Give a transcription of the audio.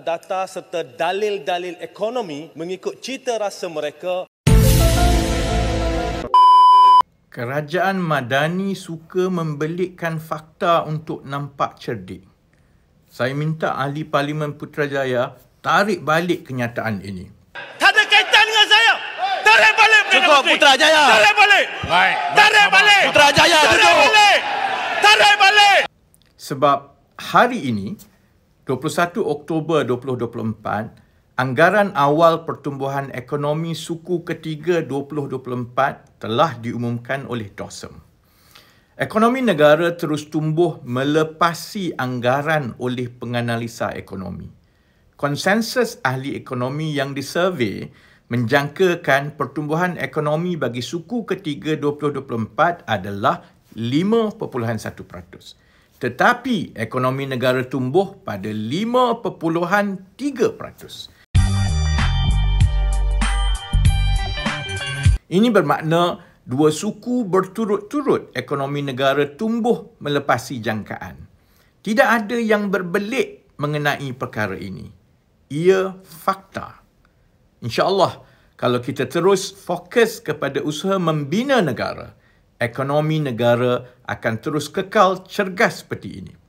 data-data serta dalil-dalil ekonomi mengikut cita rasa mereka. Kerajaan Madani suka membelitkan fakta untuk nampak cerdik. Saya minta ahli Parlimen Putrajaya tarik balik kenyataan ini. Tak ada kaitan dengan saya. Tarik balik Perdana Cukup, Putrajaya. Tarik balik. Baik. Tarik balik. Putrajaya. Tarik balik. Tarik balik. Sebab hari ini, 21 Oktober 2024, anggaran awal pertumbuhan ekonomi suku ketiga 2024 telah diumumkan oleh DOSEM. Ekonomi negara terus tumbuh melepasi anggaran oleh penganalisa ekonomi. Konsensus ahli ekonomi yang disurvey menjangkakan pertumbuhan ekonomi bagi suku ketiga 2024 adalah 5.1% tetapi ekonomi negara tumbuh pada 5.3%. Ini bermakna dua suku berturut-turut ekonomi negara tumbuh melepasi jangkaan. Tidak ada yang berbelit mengenai perkara ini. Ia fakta. InsyaAllah, kalau kita terus fokus kepada usaha membina negara, ekonomi negara akan terus kekal cergas seperti ini.